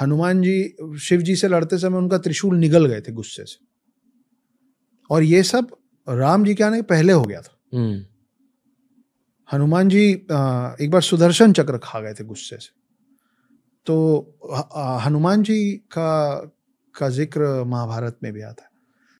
हनुमान जी शिव जी से लड़ते समय उनका त्रिशूल निगल गए थे गुस्से से और ये सब राम जी के आने पहले हो गया था हम्म। हनुमान जी एक बार सुदर्शन चक्र खा गए थे गुस्से से तो हनुमान जी का का जिक्र महाभारत में भी आता है